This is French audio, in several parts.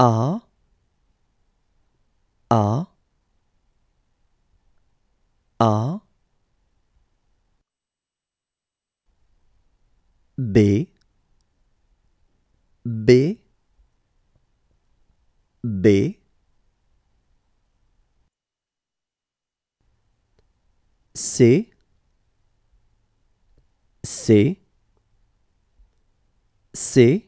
A A A B B B C C C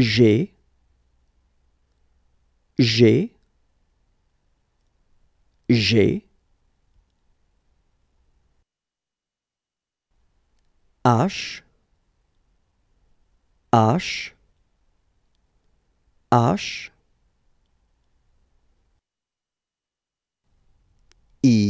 G G G H H H I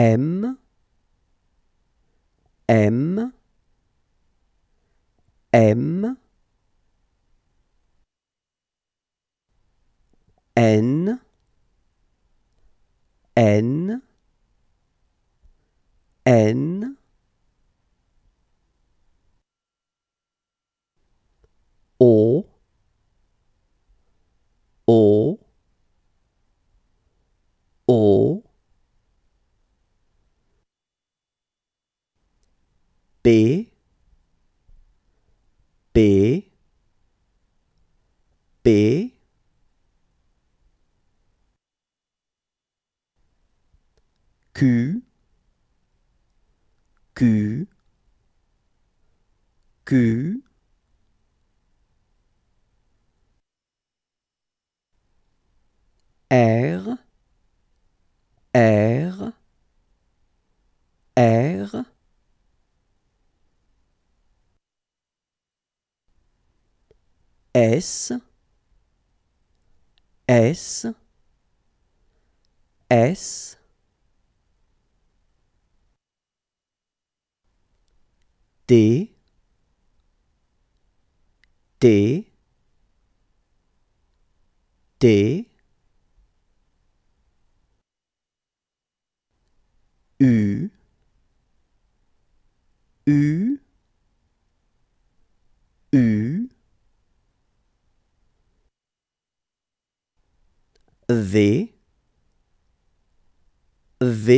M, M, M, N, N, N, B B B Q Q Q R R S, S, S, D, D, D, V V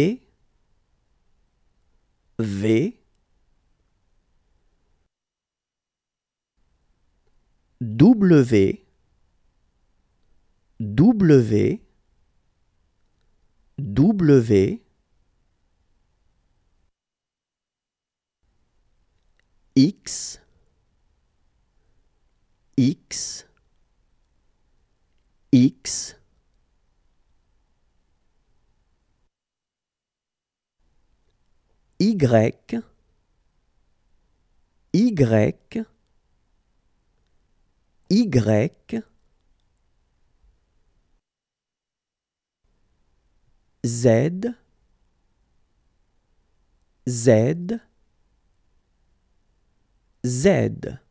V W W W X X X Y, Y, Y, Z, Z, Z.